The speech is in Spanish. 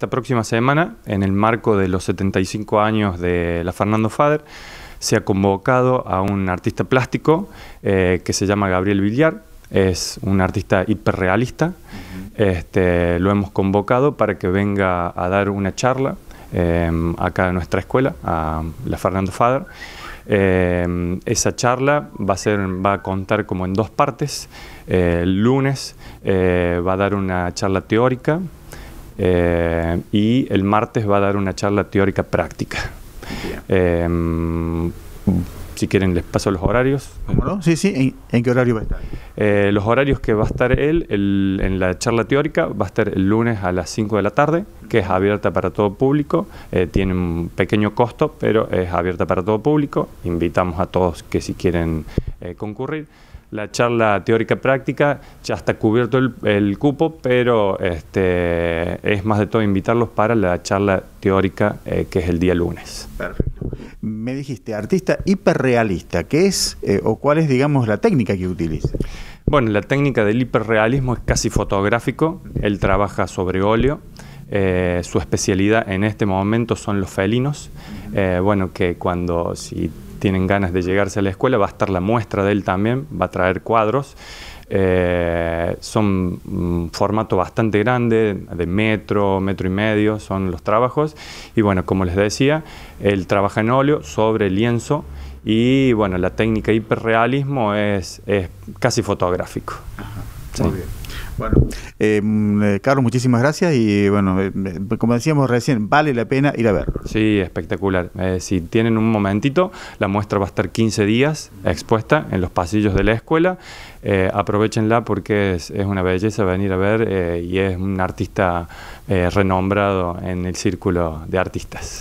esta próxima semana, en el marco de los 75 años de la Fernando Fader, se ha convocado a un artista plástico eh, que se llama Gabriel Villar, es un artista hiperrealista, este, lo hemos convocado para que venga a dar una charla eh, acá en nuestra escuela, a la Fernando Fader. Eh, esa charla va a, ser, va a contar como en dos partes. el lunes va a dar una charla teórica eh, y el martes va a dar una charla teórica práctica. Em, si quieren les paso los horarios. ¿Cómo no? Sí, sí. ¿En, qué horario va a estar? Eh, los horarios que va a estar él en la charla teórica va a estar el lunes a las 5 de la tarde, que es abierta para todo público. Eh, tiene un pequeño costo, pero es abierta para todo público. Invitamos a todos que si quieren concurrir la charla teórica práctica, ya está cubierto el, cupo, pero este, es más de todo invitarlos para la charla teórica eh, que es el día lunes. Perfecto. Me dijiste, artista hiperrealista, ¿qué es eh, o cuál es, digamos, la técnica que utiliza? Bueno, la técnica del hiperrealismo es casi fotográfico, él trabaja sobre óleo. Eh, su especialidad en este momento son los felinos. bueno, que cuando si tienen ganas de llegarse a la escuela, va a estar la muestra de él también, va a traer cuadros. Eh, son un formato bastante grande, de metro, metro y medio son los trabajos. Y bueno, como les decía, él trabaja en óleo sobre lienzo y bueno, la técnica hiperrealismo es casi fotográfico. Muy bien. Bueno. Em, eh, Carlos, muchísimas gracias y bueno, eh, eh, como decíamos recién, vale la pena ir a verlo. Sí, espectacular. si tienen un momentito, la muestra va a estar 15 días expuesta en los pasillos de la escuela. aprovechenla porque es, una belleza venir a ver y es un artista renombrado en el círculo de artistas.